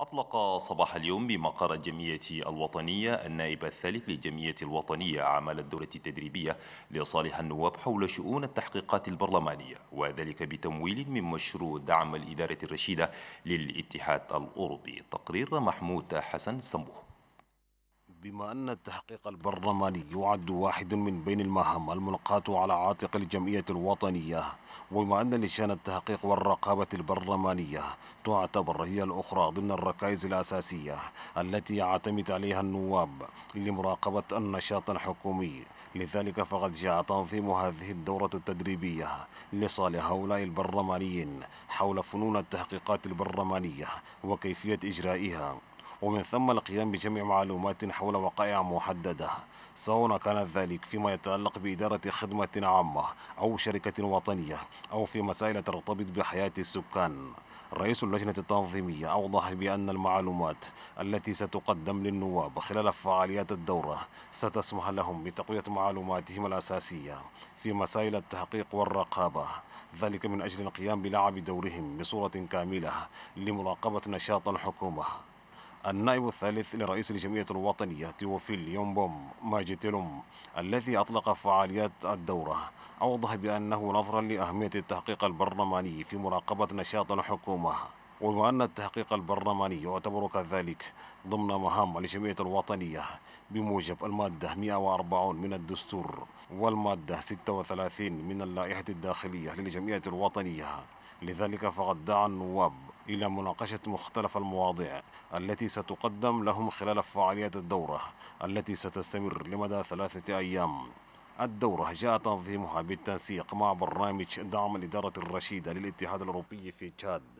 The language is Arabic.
أطلق صباح اليوم بمقر الجمعية الوطنية النائب الثالث للجمعية الوطنية أعمال الدولة التدريبية لصالح النواب حول شؤون التحقيقات البرلمانية وذلك بتمويل من مشروع دعم الإدارة الرشيدة للاتحاد الأوروبي تقرير محمود حسن سموه بما أن التحقيق البرلماني يعد واحد من بين المهام الملقاة على عاتق الجمعية الوطنية وبما أن لشان التحقيق والرقابة البرلمانية تعتبر هي الأخرى ضمن الركائز الأساسية التي يعتمد عليها النواب لمراقبة النشاط الحكومي لذلك فقد جاء تنظيم هذه الدورة التدريبية لصالح هؤلاء البرلمانيين حول فنون التحقيقات البرلمانية وكيفية إجرائها ومن ثم القيام بجمع معلومات حول وقائع محددة سواء كان ذلك فيما يتعلق بإدارة خدمة عامة أو شركة وطنية أو في مسائل ترتبط بحياة السكان رئيس اللجنة التنظيمية أوضح بأن المعلومات التي ستقدم للنواب خلال فعاليات الدورة ستسمح لهم بتقوية معلوماتهم الأساسية في مسائل التحقيق والرقابة ذلك من أجل القيام بلعب دورهم بصورة كاملة لمراقبة نشاط الحكومة النائب الثالث لرئيس الجمعية الوطنية توفيل يومبوم ماجيتيلوم الذي أطلق فعاليات الدورة أوضح بأنه نظرا لأهمية التحقيق البرلماني في مراقبة نشاط الحكومة أن التحقيق البرلماني يعتبر كذلك ضمن مهام الجمعية الوطنية بموجب المادة 140 من الدستور والمادة 36 من اللائحة الداخلية للجمعية الوطنية لذلك فقد دعا النواب إلى مناقشة مختلف المواضيع التي ستقدم لهم خلال فعاليات الدورة التي ستستمر لمدى ثلاثة أيام الدورة جاء تنظيمها بالتنسيق مع برنامج دعم الإدارة الرشيدة للاتحاد الأوروبي في تشاد